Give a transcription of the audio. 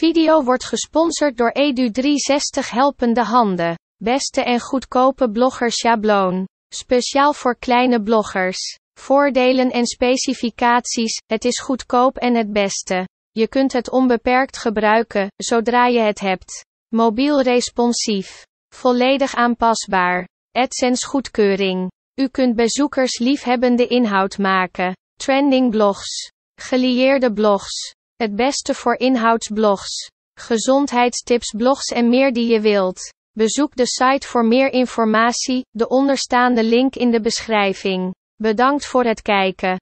video wordt gesponsord door Edu360 Helpende Handen. Beste en goedkope bloggerschabloon. Speciaal voor kleine bloggers. Voordelen en specificaties, het is goedkoop en het beste. Je kunt het onbeperkt gebruiken, zodra je het hebt. Mobiel responsief. Volledig aanpasbaar. AdSense goedkeuring. U kunt bezoekers liefhebbende inhoud maken. Trending blogs. Gelieerde blogs. Het beste voor inhoudsblogs, gezondheidstipsblogs en meer die je wilt. Bezoek de site voor meer informatie, de onderstaande link in de beschrijving. Bedankt voor het kijken.